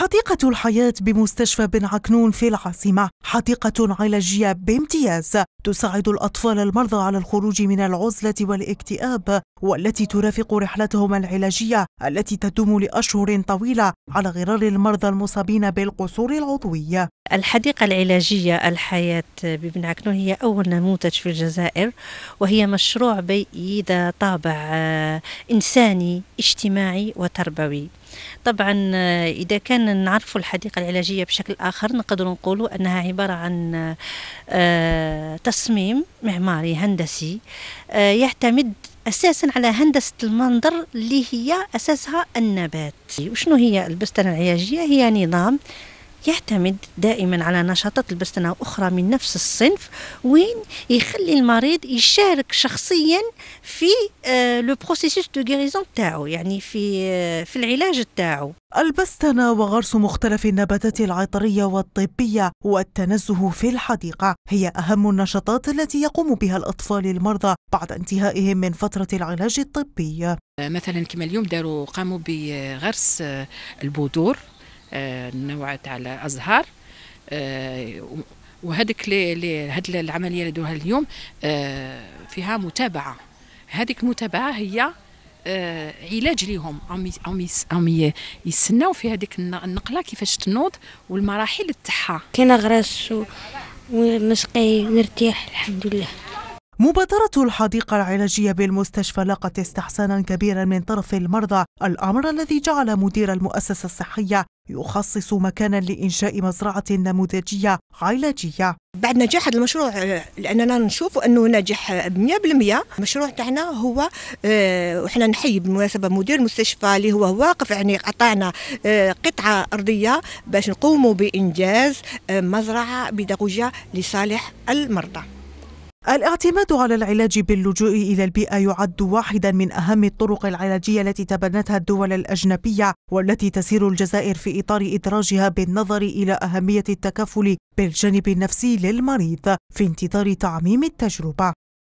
حديقة الحياة بمستشفى بن عكنون في العاصمة حديقة علاجية بامتياز تساعد الأطفال المرضى على الخروج من العزلة والاكتئاب والتي ترافق رحلتهم العلاجية التي تدوم لأشهر طويلة على غرار المرضى المصابين بالقصور العضوي الحديقة العلاجية الحياة ببن عكنون هي أول نموذج في الجزائر وهي مشروع بيئي ذا طابع آه، إنساني اجتماعي وتربوي طبعا آه، اذا كان نعرفوا الحديقه العلاجيه بشكل اخر نقدر نقولوا انها عباره عن آه، تصميم معماري هندسي آه، يعتمد اساسا على هندسه المنظر اللي هي اساسها النبات وشنو هي البستان العلاجيه هي نظام يعتمد دائما على نشاطات البستنة أخرى من نفس الصنف وين يخلي المريض يشارك شخصيا في لو بروسيسوس دو غيريزون تاعو يعني في آه، في العلاج تاعو البستنة وغرس مختلف النباتات العطرية والطبية والتنزه في الحديقة هي أهم النشاطات التي يقوم بها الأطفال المرضى بعد انتهائهم من فترة العلاج الطبي مثلا كما اليوم داروا قاموا بغرس آه، البذور نوعت على ازهار وهذيك هذه العمليه اللي دوها اليوم فيها متابعه هذيك المتابعه هي علاج ليهم هم يستناو في هذيك النقله كيفاش تنوض والمراحل تاعها كاين غراس ومسقي نرتاح الحمد لله مبادرة الحديقة العلاجية بالمستشفى لاقت استحسانا كبيرا من طرف المرضى الأمر الذي جعل مدير المؤسسة الصحية يخصص مكانا لإنشاء مزرعة نموذجية علاجية بعد نجاح هذا المشروع آه، لاننا نشوف انه ناجح 100% المشروع تاعنا هو آه، وحنا نحيي بالمناسبه مدير المستشفى اللي هو واقف يعني قطعنا آه، قطعه ارضيه باش نقوموا بانجاز مزرعه بيداغوجيه لصالح المرضى الاعتماد على العلاج باللجوء إلى البيئة يعد واحدا من أهم الطرق العلاجية التي تبنتها الدول الأجنبية والتي تسير الجزائر في إطار إدراجها بالنظر إلى أهمية التكفل بالجانب النفسي للمريض في انتظار تعميم التجربة